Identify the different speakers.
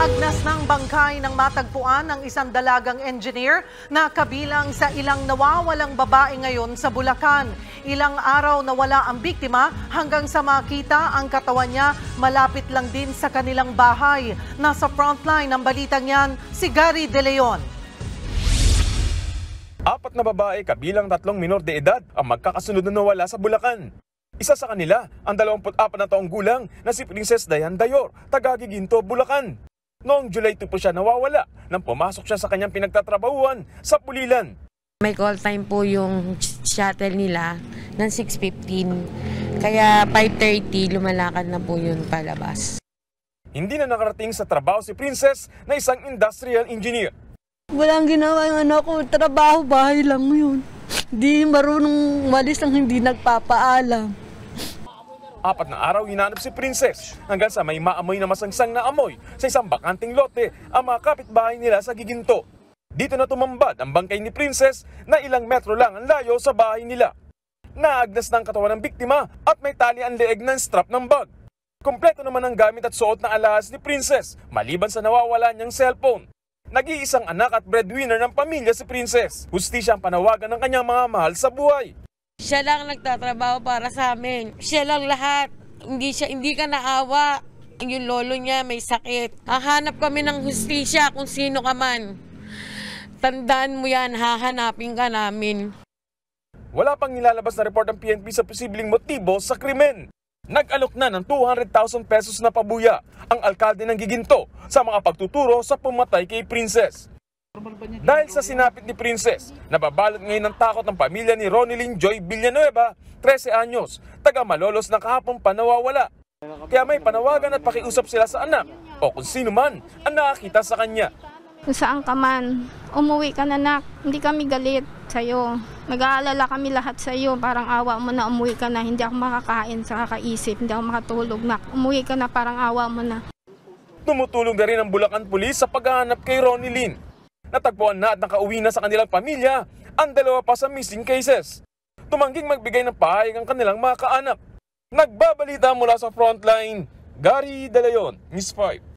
Speaker 1: Naagnas ng bangkay ng matagpuan ng isang dalagang engineer na kabilang sa ilang nawawalang babae ngayon sa Bulacan. Ilang araw na wala ang biktima hanggang sa makita ang katawan niya malapit lang din sa kanilang bahay. Nasa frontline ng balitang yan si Gary De Leon.
Speaker 2: Apat na babae kabilang tatlong minor de edad ang magkakasunod na nawala sa Bulacan. Isa sa kanila, ang 24 na taong gulang na si Princess Diane Dayor, taga Giginto, Bulacan. Noong July 2 po siya nawawala nang pumasok siya sa kanyang pinagtatrabahuan sa Pulilan.
Speaker 3: May call time po yung shuttle nila ng 6.15. Kaya 5.30 lumalakad na po yun palabas.
Speaker 2: Hindi na nakarating sa trabaho si Princess na isang industrial engineer.
Speaker 3: Walang ginawa yung anak ko. Trabaho, bahay lang yun. Hindi marunong umalis ng hindi nagpapaalam.
Speaker 2: Apat na araw hinanap si Princess hanggang sa may maamoy na masangsang na amoy sa isang bakanting lote ang mga kapitbahay nila sa Giginto. Dito na tumambad ang bangkay ni Princess na ilang metro lang ang layo sa bahay nila. Naagnas ng katawan ng biktima at may tali ang leeg ng strap ng bag. Kompleto naman ang gamit at suot na alahas ni Princess maliban sa nawawala niyang cellphone. Nag-iisang anak at breadwinner ng pamilya si Princess. Hustisya ang panawagan ng kanyang mga mahal sa buhay.
Speaker 3: Siya lang nagtatrabaho para sa amin. Siya lang lahat. Hindi, siya, hindi ka naawa. Yung lolo niya may sakit. Hahanap kami ng hustisya kung sino ka man. Tandaan mo yan, hahanapin ka namin.
Speaker 2: Wala pang nilalabas na report ng PNP sa posibleng motibo sa krimen. Nag-alok na ng 200,000 pesos na pabuya ang alkalde ng Giginto sa mga pagtuturo sa pumatay kay Princess. Dahil sa sinapit ni Princess, nababalot ngayon ng takot ng pamilya ni Ronilyn Joy Villanueva, 13 anyos, taga Malolos na kahapon panawawala. Kaya may panawagan at pakiusap sila sa anak o kung sino man ang nakakita sa kanya.
Speaker 4: saan ka man, umuwi ka na anak, hindi kami galit sa'yo. Nag-aalala kami lahat sa'yo, parang awa mo na umuwi ka na, hindi ako makakain sa kakaisip, hindi ako makatulog nak, umuwi ka na parang awa mo na.
Speaker 2: Tumutulong na rin ang Bulacan Police sa paghahanap kay Ronilyn Natagpuan na at nakauwi na sa kanilang pamilya ang dalawa pa sa missing cases. Tumangging magbigay ng pahayag ang kanilang mga kaanak. Nagbabalita mula sa frontline, Gary Leon, News Five.